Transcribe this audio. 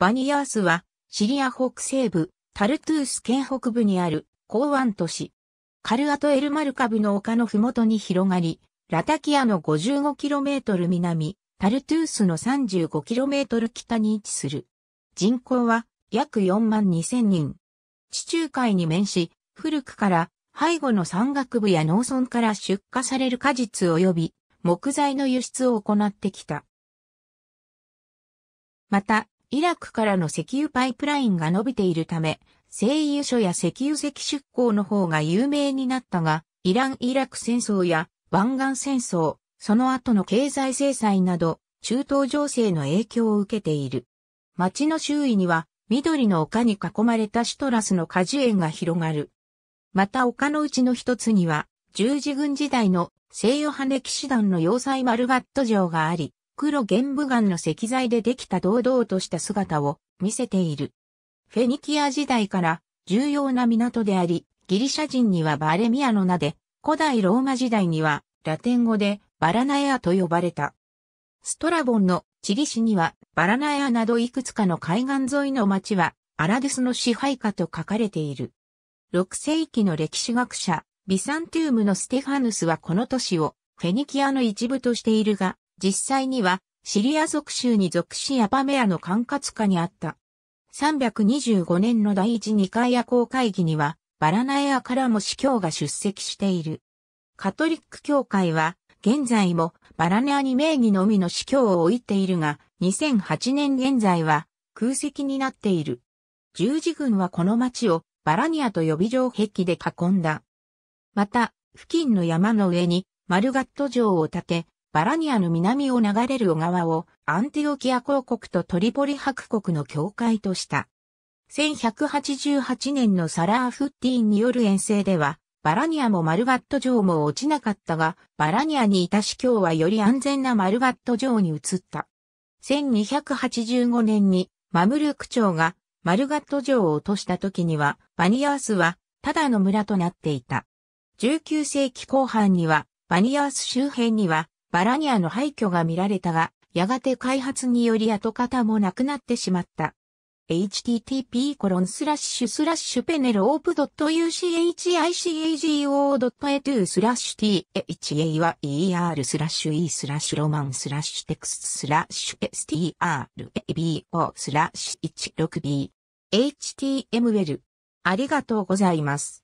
バニヤースは、シリア北西部、タルトゥース県北部にある港湾都市。カルアトエルマルカブの丘の麓に広がり、ラタキアの 55km 南、タルトゥースの 35km 北に位置する。人口は約4万2000人。地中海に面し、古くから背後の山岳部や農村から出荷される果実及び木材の輸出を行ってきた。また、イラクからの石油パイプラインが伸びているため、製油所や石油石出港の方が有名になったが、イラン・イラク戦争や湾岸戦争、その後の経済制裁など、中東情勢の影響を受けている。町の周囲には、緑の丘に囲まれたシトラスの果樹園が広がる。また丘のうちの一つには、十字軍時代の西洋派歴騎士団の要塞マルガット城があり、黒玄武岩の石材でできた堂々とした姿を見せている。フェニキア時代から重要な港であり、ギリシャ人にはバレミアの名で、古代ローマ時代にはラテン語でバラナエアと呼ばれた。ストラボンのチリ市にはバラナエアなどいくつかの海岸沿いの町はアラデスの支配下と書かれている。6世紀の歴史学者、ビサンティウムのステファヌスはこの都市をフェニキアの一部としているが、実際にはシリア属州に属しアパメアの管轄下にあった。325年の第一二回夜行会議には、バラナエアからも司教が出席している。カトリック教会は、現在もバラナアに名義のみの司教を置いているが、2008年現在は空席になっている。十字軍はこの町をバラニアと予備城壁で囲んだ。また、付近の山の上にマルガット城を建て、バラニアの南を流れる小川をアンティオキア公国とトリポリ白国の境界とした。1188年のサラーフッティーンによる遠征では、バラニアもマルガット城も落ちなかったが、バラニアにいた司教はより安全なマルガット城に移った。1285年にマムルーク町がマルガット城を落とした時には、バニアースはただの村となっていた。19世紀後半には、バニアース周辺にはバラニアの廃墟が見られたが、やがて開発により跡形もなくなってしまった。http コロンスラッシュスラッシュペネロープ u c h i c a g o e d u スラッシュ t h a y er スラッシュ e スラッシュロマンスラッシュテクススラッシュ strabo スラッシュ 16b html ありがとうございます。